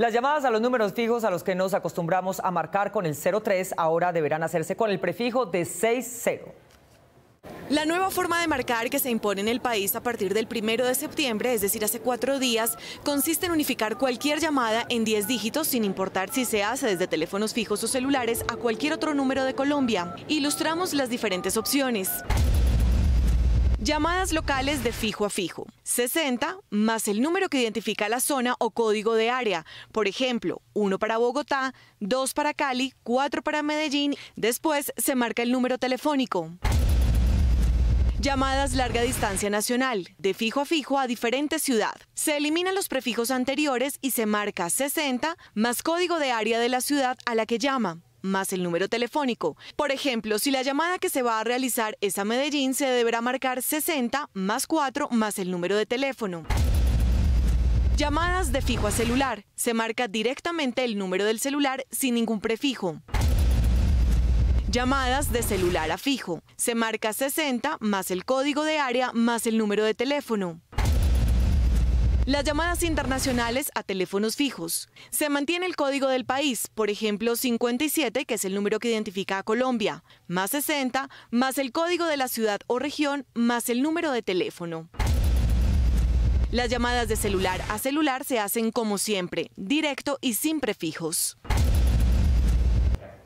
Las llamadas a los números fijos a los que nos acostumbramos a marcar con el 03 ahora deberán hacerse con el prefijo de 60. La nueva forma de marcar que se impone en el país a partir del primero de septiembre, es decir, hace cuatro días, consiste en unificar cualquier llamada en 10 dígitos, sin importar si se hace desde teléfonos fijos o celulares a cualquier otro número de Colombia. Ilustramos las diferentes opciones. Llamadas locales de fijo a fijo. 60 más el número que identifica la zona o código de área. Por ejemplo, uno para Bogotá, dos para Cali, cuatro para Medellín. Después se marca el número telefónico. Llamadas larga distancia nacional, de fijo a fijo a diferente ciudad. Se eliminan los prefijos anteriores y se marca 60 más código de área de la ciudad a la que llama más el número telefónico. Por ejemplo, si la llamada que se va a realizar es a Medellín, se deberá marcar 60 más 4 más el número de teléfono. Llamadas de fijo a celular. Se marca directamente el número del celular sin ningún prefijo. Llamadas de celular a fijo. Se marca 60 más el código de área más el número de teléfono. Las llamadas internacionales a teléfonos fijos. Se mantiene el código del país, por ejemplo 57, que es el número que identifica a Colombia, más 60, más el código de la ciudad o región, más el número de teléfono. Las llamadas de celular a celular se hacen como siempre, directo y sin prefijos.